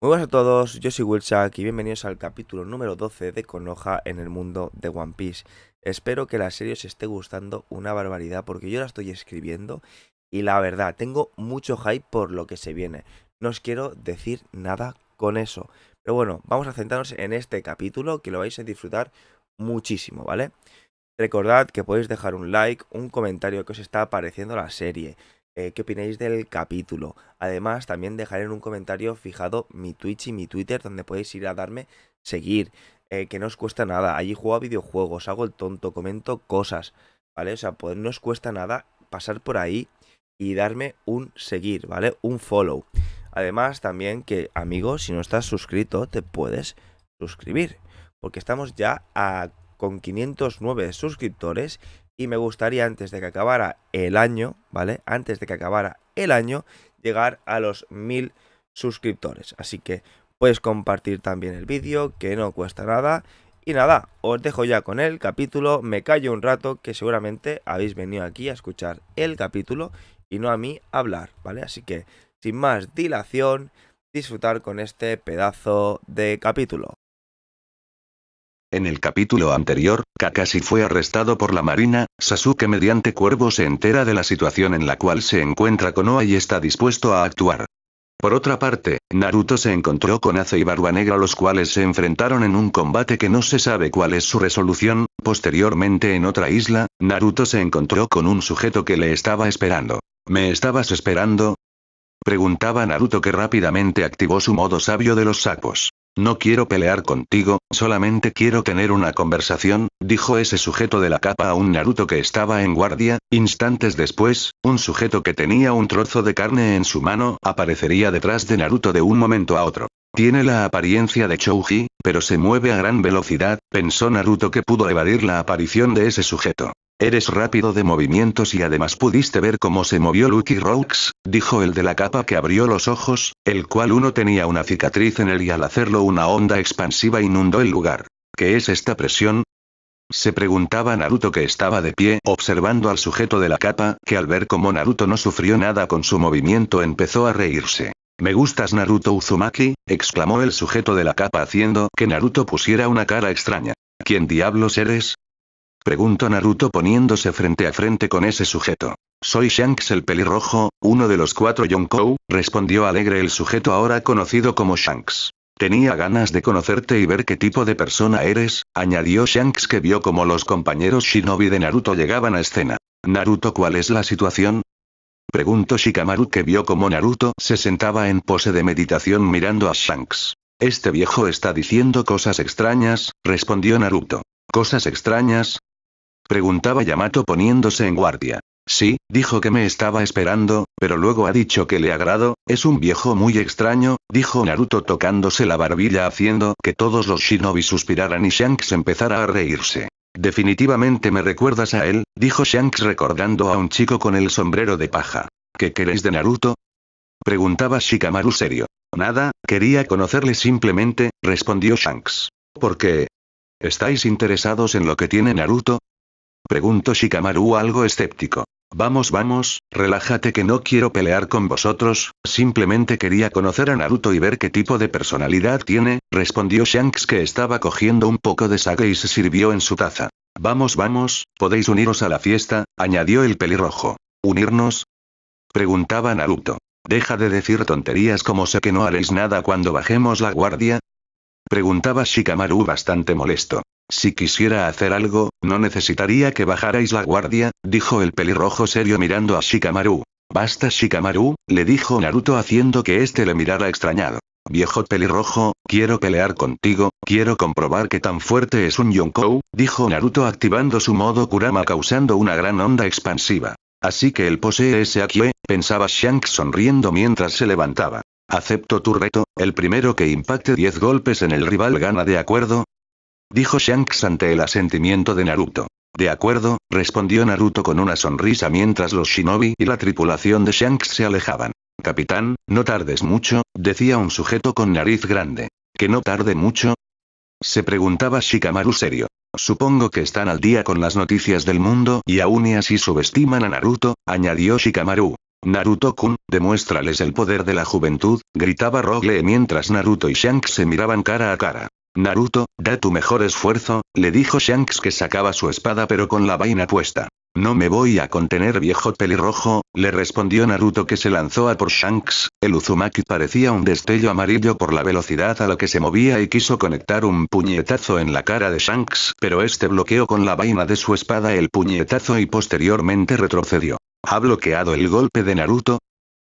Muy buenas a todos, yo soy Wilchak y bienvenidos al capítulo número 12 de Konoha en el mundo de One Piece. Espero que la serie os esté gustando una barbaridad porque yo la estoy escribiendo y la verdad, tengo mucho hype por lo que se viene. No os quiero decir nada con eso. Pero bueno, vamos a centrarnos en este capítulo que lo vais a disfrutar muchísimo, ¿vale? Recordad que podéis dejar un like, un comentario que os está apareciendo la serie. Eh, qué opináis del capítulo. Además, también dejaré en un comentario fijado mi Twitch y mi Twitter, donde podéis ir a darme seguir, eh, que no os cuesta nada. Allí juego a videojuegos, hago el tonto, comento cosas, ¿vale? O sea, pues no os cuesta nada pasar por ahí y darme un seguir, ¿vale? Un follow. Además, también que, amigos, si no estás suscrito, te puedes suscribir. Porque estamos ya con 509 suscriptores y me gustaría antes de que acabara el año, ¿vale? Antes de que acabara el año, llegar a los mil suscriptores. Así que puedes compartir también el vídeo, que no cuesta nada. Y nada, os dejo ya con el capítulo, me callo un rato, que seguramente habéis venido aquí a escuchar el capítulo y no a mí hablar, ¿vale? Así que, sin más dilación, disfrutar con este pedazo de capítulo. En el capítulo anterior, Kakashi fue arrestado por la marina, Sasuke mediante cuervo se entera de la situación en la cual se encuentra Konoha y está dispuesto a actuar. Por otra parte, Naruto se encontró con Ace y Barba Negra los cuales se enfrentaron en un combate que no se sabe cuál es su resolución, posteriormente en otra isla, Naruto se encontró con un sujeto que le estaba esperando. ¿Me estabas esperando? Preguntaba Naruto que rápidamente activó su modo sabio de los sapos. No quiero pelear contigo, solamente quiero tener una conversación, dijo ese sujeto de la capa a un Naruto que estaba en guardia, instantes después, un sujeto que tenía un trozo de carne en su mano aparecería detrás de Naruto de un momento a otro. Tiene la apariencia de Chouji, pero se mueve a gran velocidad, pensó Naruto que pudo evadir la aparición de ese sujeto. Eres rápido de movimientos y además pudiste ver cómo se movió Lucky Rocks", dijo el de la capa que abrió los ojos, el cual uno tenía una cicatriz en él y al hacerlo una onda expansiva inundó el lugar. ¿Qué es esta presión? Se preguntaba Naruto que estaba de pie observando al sujeto de la capa, que al ver cómo Naruto no sufrió nada con su movimiento empezó a reírse. Me gustas Naruto Uzumaki, exclamó el sujeto de la capa haciendo que Naruto pusiera una cara extraña. ¿Quién diablos eres? Preguntó Naruto poniéndose frente a frente con ese sujeto. Soy Shanks el pelirrojo, uno de los cuatro Yonkou, respondió alegre el sujeto ahora conocido como Shanks. Tenía ganas de conocerte y ver qué tipo de persona eres, añadió Shanks que vio como los compañeros shinobi de Naruto llegaban a escena. Naruto ¿cuál es la situación? Preguntó Shikamaru que vio como Naruto se sentaba en pose de meditación mirando a Shanks. Este viejo está diciendo cosas extrañas, respondió Naruto. ¿Cosas extrañas? Preguntaba Yamato poniéndose en guardia. Sí, dijo que me estaba esperando, pero luego ha dicho que le agrado, es un viejo muy extraño, dijo Naruto tocándose la barbilla haciendo que todos los shinobi suspiraran y Shanks empezara a reírse. Definitivamente me recuerdas a él, dijo Shanks recordando a un chico con el sombrero de paja. ¿Qué queréis de Naruto? Preguntaba Shikamaru serio. Nada, quería conocerle simplemente, respondió Shanks. ¿Por qué? ¿Estáis interesados en lo que tiene Naruto? Preguntó Shikamaru algo escéptico. Vamos, vamos, relájate que no quiero pelear con vosotros, simplemente quería conocer a Naruto y ver qué tipo de personalidad tiene, respondió Shanks que estaba cogiendo un poco de sake y se sirvió en su taza. Vamos, vamos, podéis uniros a la fiesta, añadió el pelirrojo. ¿Unirnos? preguntaba Naruto. Deja de decir tonterías como sé que no haréis nada cuando bajemos la guardia, Preguntaba Shikamaru bastante molesto. Si quisiera hacer algo, no necesitaría que bajarais la guardia, dijo el pelirrojo serio mirando a Shikamaru. Basta Shikamaru, le dijo Naruto haciendo que este le mirara extrañado. Viejo pelirrojo, quiero pelear contigo, quiero comprobar que tan fuerte es un Yonkou, dijo Naruto activando su modo Kurama causando una gran onda expansiva. Así que él posee ese aquí, pensaba Shanks sonriendo mientras se levantaba. Acepto tu reto, el primero que impacte 10 golpes en el rival gana de acuerdo. Dijo Shanks ante el asentimiento de Naruto. De acuerdo, respondió Naruto con una sonrisa mientras los shinobi y la tripulación de Shanks se alejaban. Capitán, no tardes mucho, decía un sujeto con nariz grande. ¿Que no tarde mucho? Se preguntaba Shikamaru serio. Supongo que están al día con las noticias del mundo y aún así subestiman a Naruto, añadió Shikamaru. Naruto-kun, demuéstrales el poder de la juventud, gritaba Rogle mientras Naruto y Shanks se miraban cara a cara. Naruto, da tu mejor esfuerzo, le dijo Shanks que sacaba su espada pero con la vaina puesta. No me voy a contener viejo pelirrojo, le respondió Naruto que se lanzó a por Shanks, el Uzumaki parecía un destello amarillo por la velocidad a la que se movía y quiso conectar un puñetazo en la cara de Shanks pero este bloqueó con la vaina de su espada el puñetazo y posteriormente retrocedió. ¿Ha bloqueado el golpe de Naruto?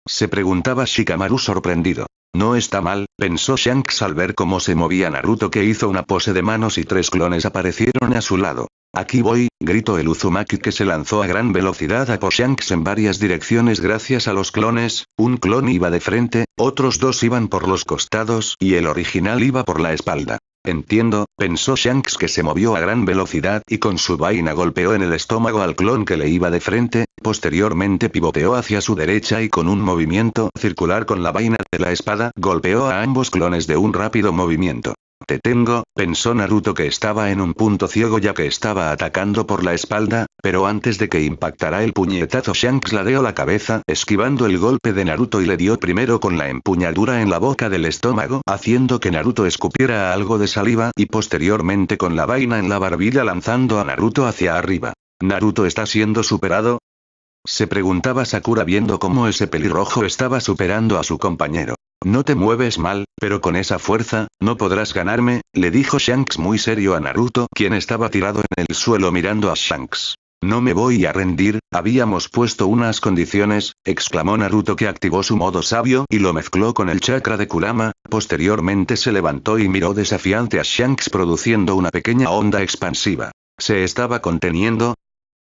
Se preguntaba Shikamaru sorprendido. No está mal, pensó Shanks al ver cómo se movía Naruto que hizo una pose de manos y tres clones aparecieron a su lado. Aquí voy, gritó el Uzumaki que se lanzó a gran velocidad a Shanks en varias direcciones gracias a los clones, un clon iba de frente, otros dos iban por los costados y el original iba por la espalda. Entiendo, pensó Shanks que se movió a gran velocidad y con su vaina golpeó en el estómago al clon que le iba de frente, posteriormente pivoteó hacia su derecha y con un movimiento circular con la vaina de la espada golpeó a ambos clones de un rápido movimiento. Te tengo, pensó Naruto que estaba en un punto ciego ya que estaba atacando por la espalda, pero antes de que impactara el puñetazo Shanks ladeó la cabeza esquivando el golpe de Naruto y le dio primero con la empuñadura en la boca del estómago haciendo que Naruto escupiera algo de saliva y posteriormente con la vaina en la barbilla lanzando a Naruto hacia arriba. ¿Naruto está siendo superado? Se preguntaba Sakura viendo cómo ese pelirrojo estaba superando a su compañero. No te mueves mal, pero con esa fuerza, no podrás ganarme, le dijo Shanks muy serio a Naruto, quien estaba tirado en el suelo mirando a Shanks. No me voy a rendir, habíamos puesto unas condiciones, exclamó Naruto que activó su modo sabio y lo mezcló con el chakra de Kurama, posteriormente se levantó y miró desafiante a Shanks produciendo una pequeña onda expansiva. ¿Se estaba conteniendo?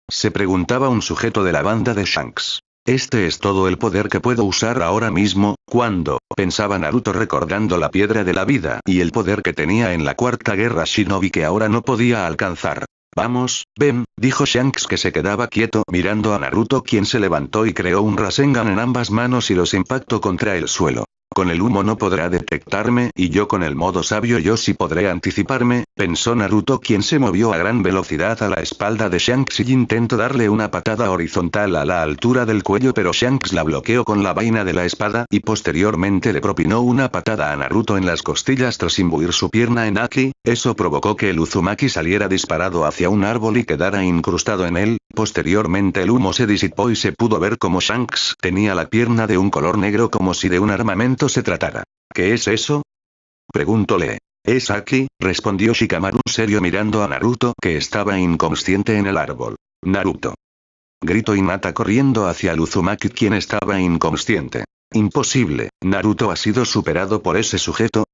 Se preguntaba un sujeto de la banda de Shanks. Este es todo el poder que puedo usar ahora mismo, cuando, pensaba Naruto recordando la piedra de la vida y el poder que tenía en la cuarta guerra shinobi que ahora no podía alcanzar. Vamos, ven, dijo Shanks que se quedaba quieto mirando a Naruto quien se levantó y creó un Rasengan en ambas manos y los impactó contra el suelo. Con el humo no podrá detectarme y yo con el modo sabio yo sí podré anticiparme, pensó Naruto quien se movió a gran velocidad a la espalda de Shanks y intentó darle una patada horizontal a la altura del cuello pero Shanks la bloqueó con la vaina de la espada y posteriormente le propinó una patada a Naruto en las costillas tras imbuir su pierna en Aki, eso provocó que el Uzumaki saliera disparado hacia un árbol y quedara incrustado en él, posteriormente el humo se disipó y se pudo ver como Shanks tenía la pierna de un color negro como si de un armamento se tratara. ¿Qué es eso? Preguntóle. Es aquí, respondió Shikamaru serio mirando a Naruto que estaba inconsciente en el árbol. Naruto. Grito Inata corriendo hacia Luzumaki quien estaba inconsciente. Imposible, Naruto ha sido superado por ese sujeto,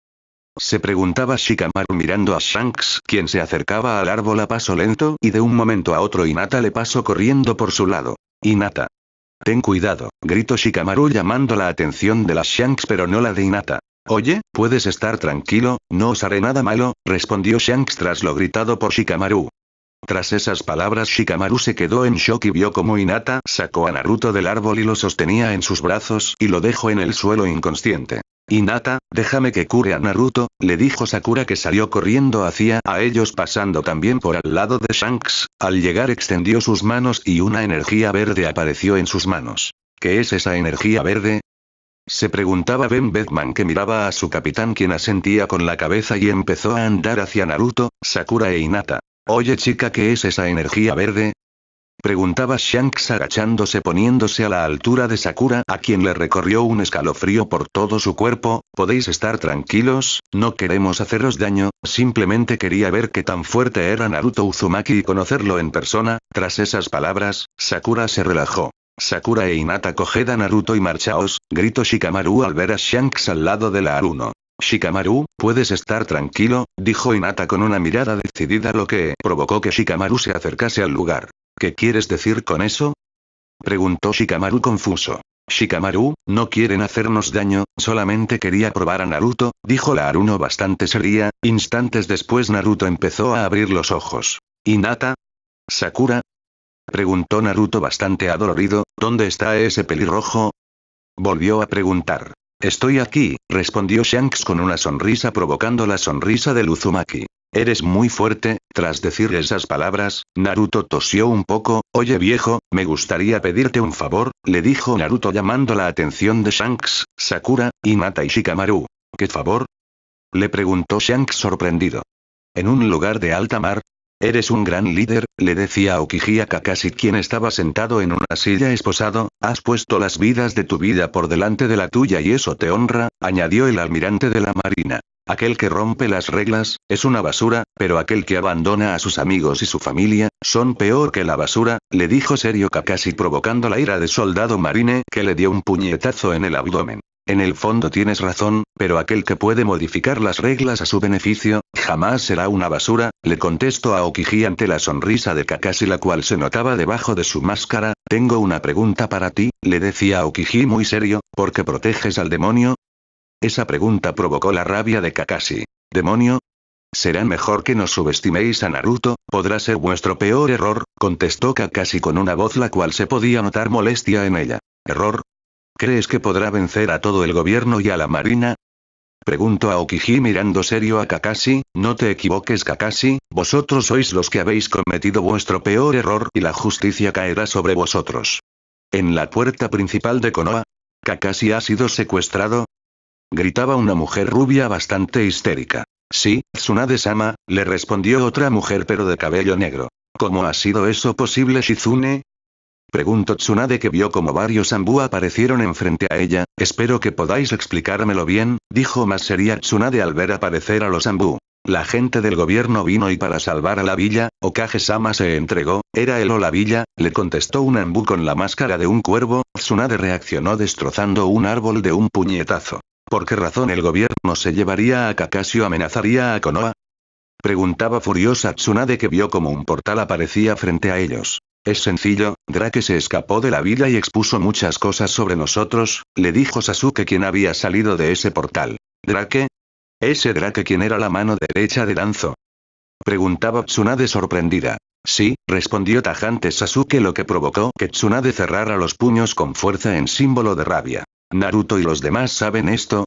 se preguntaba Shikamaru mirando a Shanks, quien se acercaba al árbol a paso lento, y de un momento a otro Inata le pasó corriendo por su lado. Inata. Ten cuidado, gritó Shikamaru llamando la atención de las Shanks pero no la de Inata. Oye, puedes estar tranquilo, no os haré nada malo, respondió Shanks tras lo gritado por Shikamaru. Tras esas palabras Shikamaru se quedó en shock y vio como Inata sacó a Naruto del árbol y lo sostenía en sus brazos y lo dejó en el suelo inconsciente. Inata, déjame que cure a Naruto, le dijo Sakura que salió corriendo hacia a ellos pasando también por al lado de Shanks, al llegar extendió sus manos y una energía verde apareció en sus manos. ¿Qué es esa energía verde? Se preguntaba Ben bethman que miraba a su capitán quien asentía con la cabeza y empezó a andar hacia Naruto, Sakura e Inata. Oye chica, ¿qué es esa energía verde? Preguntaba Shanks agachándose poniéndose a la altura de Sakura a quien le recorrió un escalofrío por todo su cuerpo, podéis estar tranquilos, no queremos haceros daño, simplemente quería ver qué tan fuerte era Naruto Uzumaki y conocerlo en persona, tras esas palabras, Sakura se relajó. Sakura e Inata coged a Naruto y marchaos, gritó Shikamaru al ver a Shanks al lado de la Aruno. Shikamaru, puedes estar tranquilo, dijo Inata con una mirada decidida lo que provocó que Shikamaru se acercase al lugar. ¿Qué quieres decir con eso? Preguntó Shikamaru confuso. Shikamaru, no quieren hacernos daño, solamente quería probar a Naruto, dijo la Aruno bastante seria, instantes después Naruto empezó a abrir los ojos. Nata? ¿Sakura? Preguntó Naruto bastante adolorido, ¿dónde está ese pelirrojo? Volvió a preguntar. Estoy aquí, respondió Shanks con una sonrisa provocando la sonrisa de Luzumaki. Eres muy fuerte, tras decir esas palabras, Naruto tosió un poco, oye viejo, me gustaría pedirte un favor, le dijo Naruto llamando la atención de Shanks, Sakura, y y Shikamaru. ¿Qué favor? Le preguntó Shanks sorprendido. ¿En un lugar de alta mar? Eres un gran líder, le decía Okijia quien estaba sentado en una silla esposado, has puesto las vidas de tu vida por delante de la tuya y eso te honra, añadió el almirante de la marina. Aquel que rompe las reglas, es una basura, pero aquel que abandona a sus amigos y su familia, son peor que la basura, le dijo serio Kakashi provocando la ira de soldado marine que le dio un puñetazo en el abdomen. En el fondo tienes razón, pero aquel que puede modificar las reglas a su beneficio, jamás será una basura, le contestó a Okiji ante la sonrisa de Kakashi la cual se notaba debajo de su máscara, tengo una pregunta para ti, le decía Okiji muy serio, ¿por qué proteges al demonio? Esa pregunta provocó la rabia de Kakashi. ¿Demonio? Será mejor que nos subestiméis a Naruto, podrá ser vuestro peor error, contestó Kakashi con una voz la cual se podía notar molestia en ella. ¿Error? ¿Crees que podrá vencer a todo el gobierno y a la marina? Preguntó a Okiji mirando serio a Kakashi, no te equivoques Kakashi, vosotros sois los que habéis cometido vuestro peor error y la justicia caerá sobre vosotros. En la puerta principal de Konoha, Kakashi ha sido secuestrado, gritaba una mujer rubia bastante histérica. Sí, Tsunade-sama, le respondió otra mujer pero de cabello negro. ¿Cómo ha sido eso posible Shizune? Preguntó Tsunade que vio como varios Ambu aparecieron enfrente a ella, espero que podáis explicármelo bien, dijo más sería Tsunade al ver aparecer a los Ambú. La gente del gobierno vino y para salvar a la villa, Okage-sama se entregó, era él o la villa, le contestó un ambú con la máscara de un cuervo, Tsunade reaccionó destrozando un árbol de un puñetazo. ¿Por qué razón el gobierno se llevaría a Kakashi o amenazaría a Konoha? Preguntaba furiosa Tsunade que vio como un portal aparecía frente a ellos. Es sencillo, Drake se escapó de la villa y expuso muchas cosas sobre nosotros, le dijo Sasuke quien había salido de ese portal. ¿Drake? ¿Ese Drake quien era la mano derecha de Danzo? Preguntaba Tsunade sorprendida. Sí, respondió tajante Sasuke lo que provocó que Tsunade cerrara los puños con fuerza en símbolo de rabia. ¿Naruto y los demás saben esto?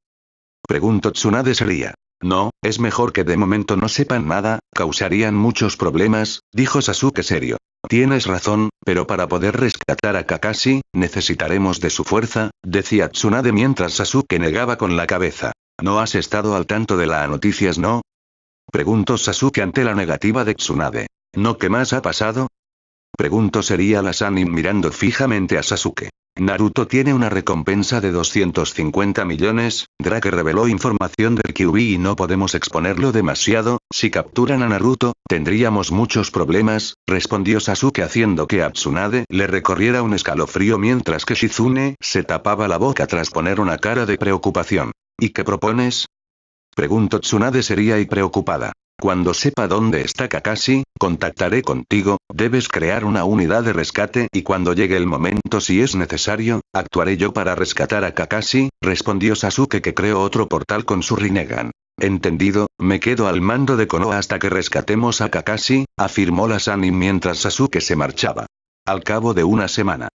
Preguntó Tsunade sería. No, es mejor que de momento no sepan nada, causarían muchos problemas, dijo Sasuke serio. Tienes razón, pero para poder rescatar a Kakashi, necesitaremos de su fuerza, decía Tsunade mientras Sasuke negaba con la cabeza. ¿No has estado al tanto de las noticias no? Preguntó Sasuke ante la negativa de Tsunade. ¿No qué más ha pasado? Preguntó sería la Sanin mirando fijamente a Sasuke. Naruto tiene una recompensa de 250 millones, Drake reveló información del Kyubi y no podemos exponerlo demasiado, si capturan a Naruto, tendríamos muchos problemas, respondió Sasuke haciendo que a Tsunade le recorriera un escalofrío mientras que Shizune se tapaba la boca tras poner una cara de preocupación. ¿Y qué propones? Preguntó Tsunade seria y preocupada. Cuando sepa dónde está Kakashi, contactaré contigo, debes crear una unidad de rescate y cuando llegue el momento si es necesario, actuaré yo para rescatar a Kakashi, respondió Sasuke que creó otro portal con su Rinnegan. Entendido, me quedo al mando de Konoha hasta que rescatemos a Kakashi, afirmó la Sani mientras Sasuke se marchaba. Al cabo de una semana,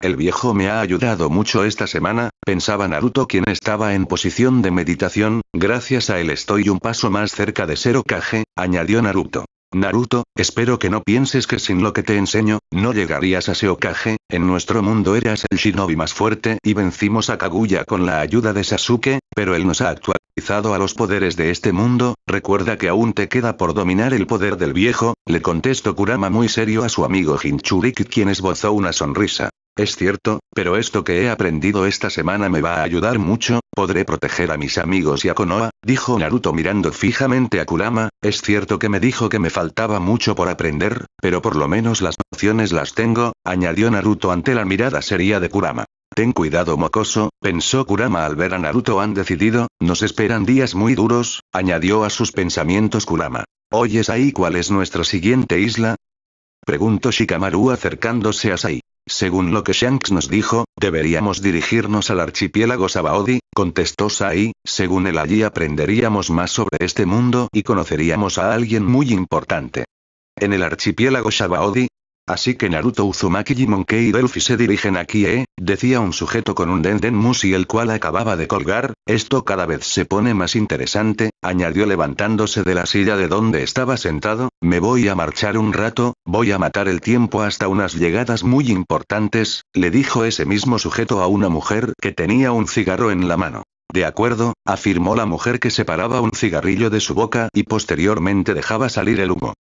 el viejo me ha ayudado mucho esta semana, pensaba Naruto quien estaba en posición de meditación, gracias a él estoy un paso más cerca de ser Okage, añadió Naruto. Naruto, espero que no pienses que sin lo que te enseño, no llegarías a Seokage, en nuestro mundo eras el shinobi más fuerte y vencimos a Kaguya con la ayuda de Sasuke, pero él nos ha actualizado a los poderes de este mundo, recuerda que aún te queda por dominar el poder del viejo, le contestó Kurama muy serio a su amigo Hinchuriki quien esbozó una sonrisa. Es cierto, pero esto que he aprendido esta semana me va a ayudar mucho, podré proteger a mis amigos y a Konoha, dijo Naruto mirando fijamente a Kurama, es cierto que me dijo que me faltaba mucho por aprender, pero por lo menos las nociones las tengo, añadió Naruto ante la mirada seria de Kurama. Ten cuidado mocoso, pensó Kurama al ver a Naruto han decidido, nos esperan días muy duros, añadió a sus pensamientos Kurama. ¿Oyes ahí cuál es nuestra siguiente isla? Preguntó Shikamaru acercándose a Sai. Según lo que Shanks nos dijo, deberíamos dirigirnos al archipiélago Sabaody, contestó Sai, según él allí aprenderíamos más sobre este mundo y conoceríamos a alguien muy importante. En el archipiélago Sabaody, Así que Naruto Uzumaki y Monkey Delphi se dirigen aquí, ¿eh? Decía un sujeto con un Denden Musi el cual acababa de colgar, esto cada vez se pone más interesante, añadió levantándose de la silla de donde estaba sentado, me voy a marchar un rato, voy a matar el tiempo hasta unas llegadas muy importantes, le dijo ese mismo sujeto a una mujer que tenía un cigarro en la mano. De acuerdo, afirmó la mujer que separaba un cigarrillo de su boca y posteriormente dejaba salir el humo.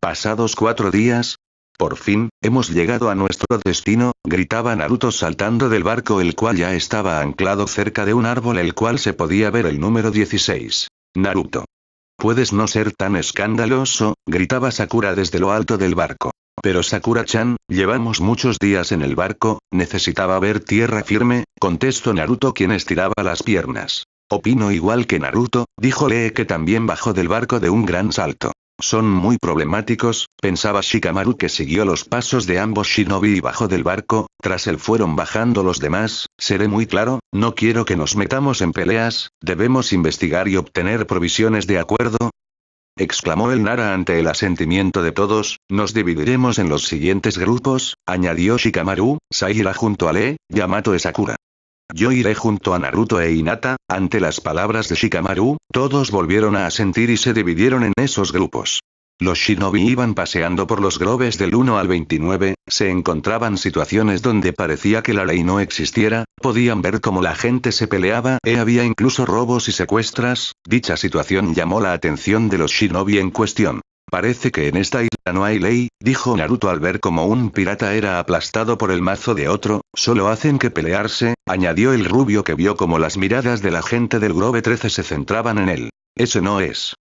Pasados cuatro días, por fin, hemos llegado a nuestro destino, gritaba Naruto saltando del barco el cual ya estaba anclado cerca de un árbol el cual se podía ver el número 16. Naruto. Puedes no ser tan escandaloso, gritaba Sakura desde lo alto del barco. Pero Sakura-chan, llevamos muchos días en el barco, necesitaba ver tierra firme, contestó Naruto quien estiraba las piernas. Opino igual que Naruto, dijo Lee que también bajó del barco de un gran salto. Son muy problemáticos, pensaba Shikamaru que siguió los pasos de ambos shinobi y bajó del barco, tras él fueron bajando los demás, seré muy claro, no quiero que nos metamos en peleas, debemos investigar y obtener provisiones de acuerdo, exclamó el Nara ante el asentimiento de todos, nos dividiremos en los siguientes grupos, añadió Shikamaru, Saira junto a Le, Yamato y Sakura. Yo iré junto a Naruto e Hinata. Ante las palabras de Shikamaru, todos volvieron a asentir y se dividieron en esos grupos. Los shinobi iban paseando por los groves del 1 al 29, se encontraban situaciones donde parecía que la ley no existiera, podían ver cómo la gente se peleaba e había incluso robos y secuestras, dicha situación llamó la atención de los shinobi en cuestión. Parece que en esta isla no hay ley, dijo Naruto al ver como un pirata era aplastado por el mazo de otro, solo hacen que pelearse, añadió el rubio que vio como las miradas de la gente del Grove 13 se centraban en él. Eso no es.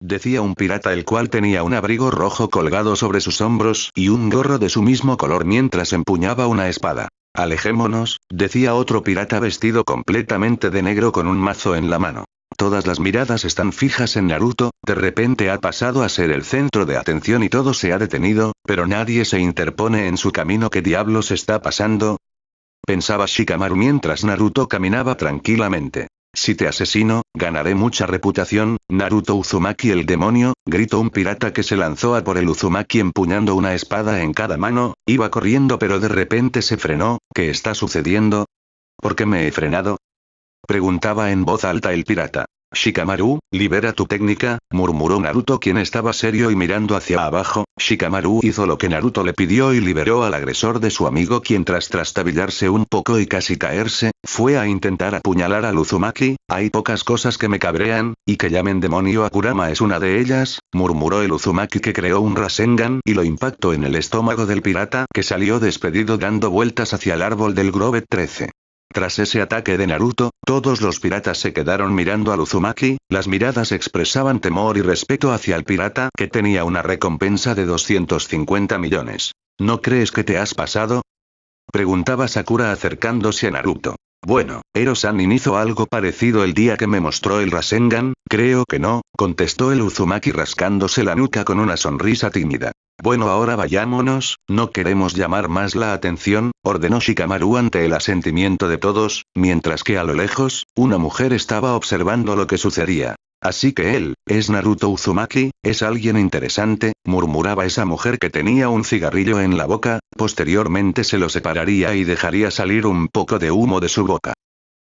Decía un pirata el cual tenía un abrigo rojo colgado sobre sus hombros y un gorro de su mismo color mientras empuñaba una espada. Alejémonos, decía otro pirata vestido completamente de negro con un mazo en la mano. Todas las miradas están fijas en Naruto, de repente ha pasado a ser el centro de atención y todo se ha detenido, pero nadie se interpone en su camino. ¿Qué diablos está pasando? Pensaba Shikamaru mientras Naruto caminaba tranquilamente. Si te asesino, ganaré mucha reputación, Naruto Uzumaki el demonio, gritó un pirata que se lanzó a por el Uzumaki empuñando una espada en cada mano, iba corriendo pero de repente se frenó, ¿qué está sucediendo? ¿Por qué me he frenado? Preguntaba en voz alta el pirata. Shikamaru, libera tu técnica, murmuró Naruto quien estaba serio y mirando hacia abajo, Shikamaru hizo lo que Naruto le pidió y liberó al agresor de su amigo quien tras trastabillarse un poco y casi caerse, fue a intentar apuñalar al Uzumaki, hay pocas cosas que me cabrean, y que llamen demonio a Kurama es una de ellas, murmuró el Uzumaki que creó un Rasengan y lo impactó en el estómago del pirata que salió despedido dando vueltas hacia el árbol del Grove 13. Tras ese ataque de Naruto, todos los piratas se quedaron mirando al Uzumaki, las miradas expresaban temor y respeto hacia el pirata que tenía una recompensa de 250 millones. ¿No crees que te has pasado? Preguntaba Sakura acercándose a Naruto. Bueno, ¿Erosanin hizo algo parecido el día que me mostró el Rasengan, creo que no, contestó el Uzumaki rascándose la nuca con una sonrisa tímida. Bueno ahora vayámonos, no queremos llamar más la atención, ordenó Shikamaru ante el asentimiento de todos, mientras que a lo lejos, una mujer estaba observando lo que sucedía. Así que él, es Naruto Uzumaki, es alguien interesante, murmuraba esa mujer que tenía un cigarrillo en la boca, posteriormente se lo separaría y dejaría salir un poco de humo de su boca.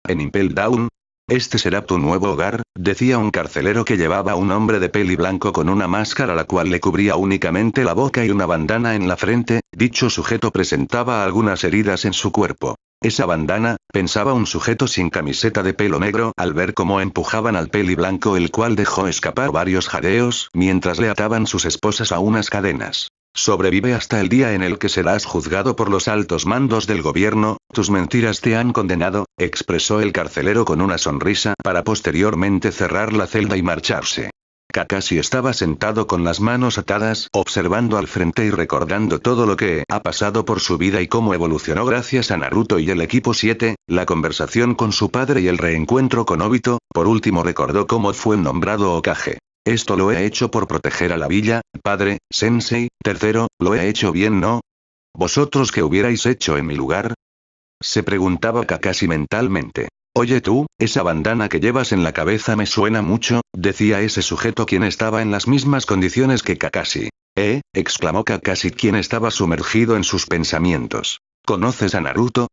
En Impel Down, este será tu nuevo hogar, decía un carcelero que llevaba a un hombre de peli blanco con una máscara la cual le cubría únicamente la boca y una bandana en la frente, dicho sujeto presentaba algunas heridas en su cuerpo. Esa bandana, pensaba un sujeto sin camiseta de pelo negro al ver cómo empujaban al peli blanco el cual dejó escapar varios jadeos mientras le ataban sus esposas a unas cadenas. Sobrevive hasta el día en el que serás juzgado por los altos mandos del gobierno, tus mentiras te han condenado, expresó el carcelero con una sonrisa para posteriormente cerrar la celda y marcharse. Kakashi estaba sentado con las manos atadas, observando al frente y recordando todo lo que ha pasado por su vida y cómo evolucionó gracias a Naruto y el equipo 7, la conversación con su padre y el reencuentro con Obito, por último recordó cómo fue nombrado Okage. Esto lo he hecho por proteger a la villa, padre, sensei, tercero, lo he hecho bien ¿no? ¿Vosotros qué hubierais hecho en mi lugar? Se preguntaba Kakashi mentalmente. Oye tú, esa bandana que llevas en la cabeza me suena mucho, decía ese sujeto quien estaba en las mismas condiciones que Kakashi. ¿Eh? exclamó Kakashi quien estaba sumergido en sus pensamientos. ¿Conoces a Naruto?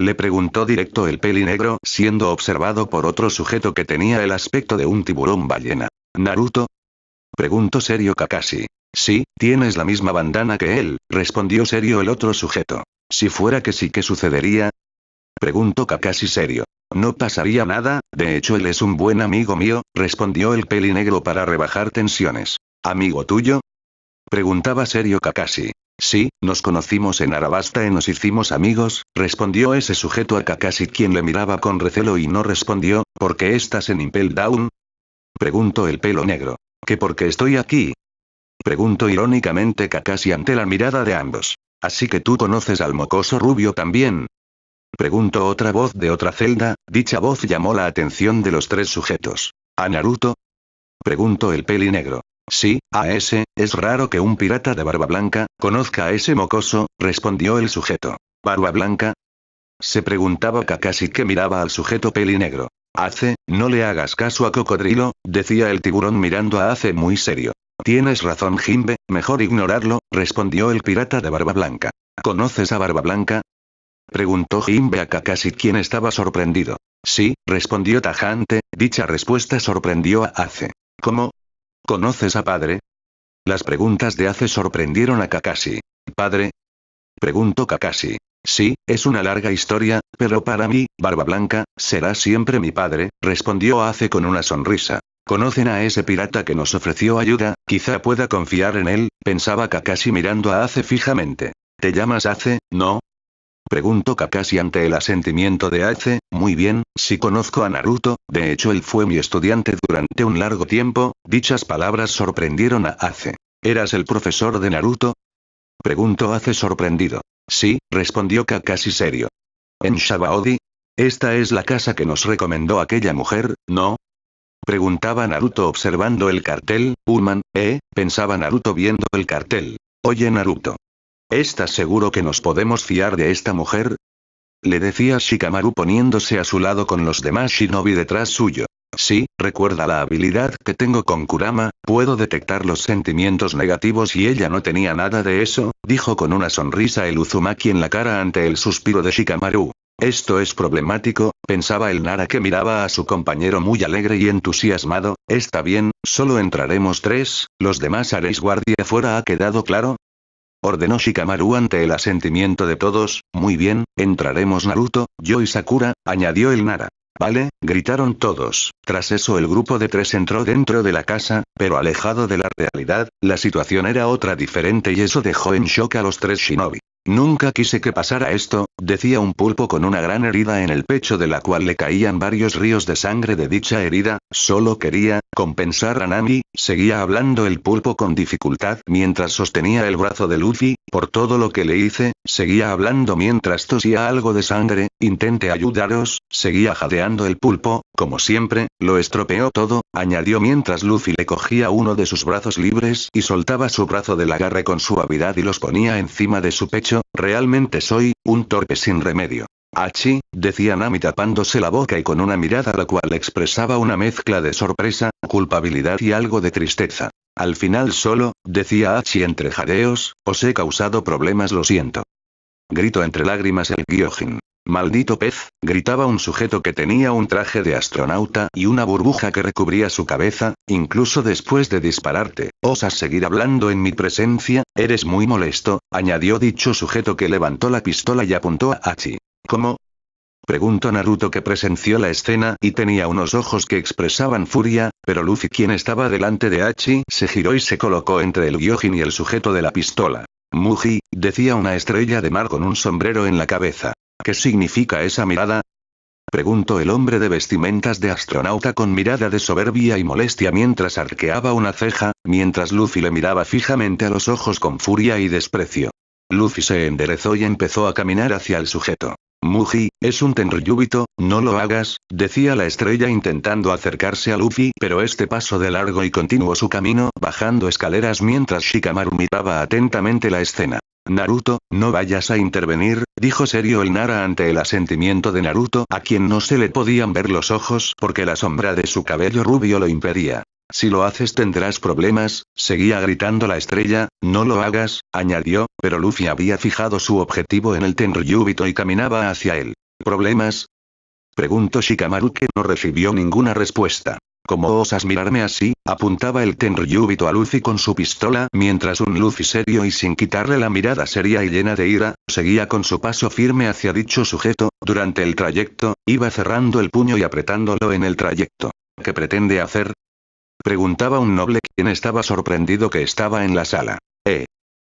Le preguntó directo el peli negro, siendo observado por otro sujeto que tenía el aspecto de un tiburón ballena. ¿Naruto? Preguntó serio Kakashi. Sí, tienes la misma bandana que él, respondió serio el otro sujeto. Si fuera que sí, ¿qué sucedería? Preguntó Kakashi serio. No pasaría nada, de hecho él es un buen amigo mío, respondió el peli negro para rebajar tensiones. ¿Amigo tuyo? Preguntaba serio Kakashi. Sí, nos conocimos en Arabasta y nos hicimos amigos, respondió ese sujeto a Kakashi quien le miraba con recelo y no respondió, porque estás en Impel Down, Pregunto el pelo negro. por qué estoy aquí? Pregunto irónicamente Kakashi ante la mirada de ambos. Así que tú conoces al mocoso rubio también. Pregunto otra voz de otra celda, dicha voz llamó la atención de los tres sujetos. ¿A Naruto? Pregunto el peli negro. Sí, a ese, es raro que un pirata de barba blanca, conozca a ese mocoso, respondió el sujeto. ¿Barba blanca? Se preguntaba Kakashi que miraba al sujeto peli negro. «Hace, no le hagas caso a Cocodrilo, decía el tiburón mirando a Ace muy serio. Tienes razón Jimbe, mejor ignorarlo, respondió el pirata de Barba Blanca. ¿Conoces a Barba Blanca? Preguntó Jimbe a Kakashi quien estaba sorprendido. Sí, respondió tajante, dicha respuesta sorprendió a Ace. ¿Cómo? ¿Conoces a padre? Las preguntas de Ace sorprendieron a Kakashi. ¿Padre? Preguntó Kakashi. Sí, es una larga historia, pero para mí, Barba Blanca, será siempre mi padre, respondió Ace con una sonrisa. ¿Conocen a ese pirata que nos ofreció ayuda? Quizá pueda confiar en él, pensaba Kakashi mirando a Ace fijamente. ¿Te llamas Ace, no? Preguntó Kakashi ante el asentimiento de Ace, muy bien, si conozco a Naruto, de hecho él fue mi estudiante durante un largo tiempo, dichas palabras sorprendieron a Ace. ¿Eras el profesor de Naruto? Preguntó Ace sorprendido. Sí, respondió Kakashi serio. ¿En Shabaodi? Esta es la casa que nos recomendó aquella mujer, ¿no? Preguntaba Naruto observando el cartel, Uman, ¿eh? Pensaba Naruto viendo el cartel. Oye Naruto. ¿Estás seguro que nos podemos fiar de esta mujer? Le decía Shikamaru poniéndose a su lado con los demás shinobi detrás suyo. Sí, recuerda la habilidad que tengo con Kurama, puedo detectar los sentimientos negativos y ella no tenía nada de eso, dijo con una sonrisa el Uzumaki en la cara ante el suspiro de Shikamaru. Esto es problemático, pensaba el Nara que miraba a su compañero muy alegre y entusiasmado, está bien, solo entraremos tres, los demás haréis guardia fuera ha quedado claro, Ordenó Shikamaru ante el asentimiento de todos, muy bien, entraremos Naruto, yo y Sakura, añadió el Nara. Vale, gritaron todos. Tras eso el grupo de tres entró dentro de la casa, pero alejado de la realidad, la situación era otra diferente y eso dejó en shock a los tres shinobi. Nunca quise que pasara esto, decía un pulpo con una gran herida en el pecho de la cual le caían varios ríos de sangre de dicha herida, solo quería, compensar a Nami, seguía hablando el pulpo con dificultad mientras sostenía el brazo de Luffy, por todo lo que le hice, seguía hablando mientras tosía algo de sangre, intente ayudaros, seguía jadeando el pulpo, como siempre, lo estropeó todo, añadió mientras Luffy le cogía uno de sus brazos libres y soltaba su brazo del agarre con suavidad y los ponía encima de su pecho realmente soy, un torpe sin remedio. Achi, decía Nami tapándose la boca y con una mirada la cual expresaba una mezcla de sorpresa, culpabilidad y algo de tristeza. Al final solo, decía Achi entre jadeos, os he causado problemas lo siento. Grito entre lágrimas el Gyojin. Maldito pez, gritaba un sujeto que tenía un traje de astronauta y una burbuja que recubría su cabeza, incluso después de dispararte, osas seguir hablando en mi presencia, eres muy molesto, añadió dicho sujeto que levantó la pistola y apuntó a Hachi. ¿Cómo? Preguntó Naruto que presenció la escena y tenía unos ojos que expresaban furia, pero Luffy quien estaba delante de Hachi se giró y se colocó entre el Gyojin y el sujeto de la pistola. Muji, decía una estrella de mar con un sombrero en la cabeza. ¿Qué significa esa mirada? Preguntó el hombre de vestimentas de astronauta con mirada de soberbia y molestia mientras arqueaba una ceja, mientras Luffy le miraba fijamente a los ojos con furia y desprecio. Luffy se enderezó y empezó a caminar hacia el sujeto. Muji, es un tenryubito, no lo hagas, decía la estrella intentando acercarse a Luffy, pero este pasó de largo y continuó su camino bajando escaleras mientras Shikamaru miraba atentamente la escena. Naruto, no vayas a intervenir, dijo serio el Nara ante el asentimiento de Naruto a quien no se le podían ver los ojos porque la sombra de su cabello rubio lo impedía. Si lo haces tendrás problemas, seguía gritando la estrella, no lo hagas, añadió, pero Luffy había fijado su objetivo en el Tenryubito y caminaba hacia él. ¿Problemas? Preguntó Shikamaru que no recibió ninguna respuesta. ¿Cómo osas mirarme así? apuntaba el tenryúbito a Luffy con su pistola, mientras un Luffy serio y sin quitarle la mirada seria y llena de ira, seguía con su paso firme hacia dicho sujeto, durante el trayecto, iba cerrando el puño y apretándolo en el trayecto. ¿Qué pretende hacer? Preguntaba un noble quien estaba sorprendido que estaba en la sala. ¿Eh?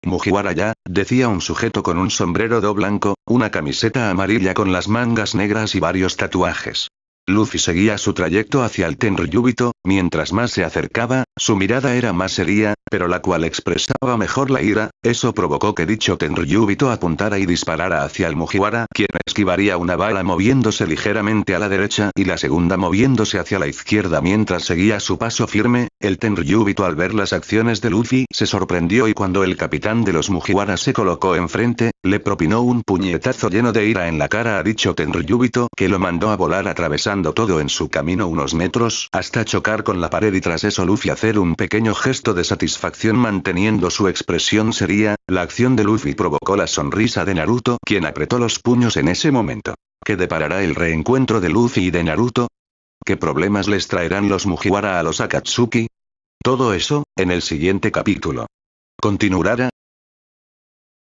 Mujiwara ya, decía un sujeto con un sombrero do blanco, una camiseta amarilla con las mangas negras y varios tatuajes. Luffy seguía su trayecto hacia el Tenryubito, mientras más se acercaba, su mirada era más seria, pero la cual expresaba mejor la ira, eso provocó que dicho Tenryubito apuntara y disparara hacia el Mugiwara, quien esquivaría una bala moviéndose ligeramente a la derecha y la segunda moviéndose hacia la izquierda mientras seguía su paso firme, el Tenryubito al ver las acciones de Luffy se sorprendió y cuando el capitán de los Mugiwara se colocó enfrente, le propinó un puñetazo lleno de ira en la cara a dicho Tenryubito que lo mandó a volar atravesando todo en su camino unos metros hasta chocar con la pared y tras eso Luffy hacer un pequeño gesto de satisfacción manteniendo su expresión sería la acción de Luffy provocó la sonrisa de Naruto quien apretó los puños en ese momento. ¿Qué deparará el reencuentro de Luffy y de Naruto? ¿Qué problemas les traerán los Mujiwara a los Akatsuki? Todo eso, en el siguiente capítulo. Continuará,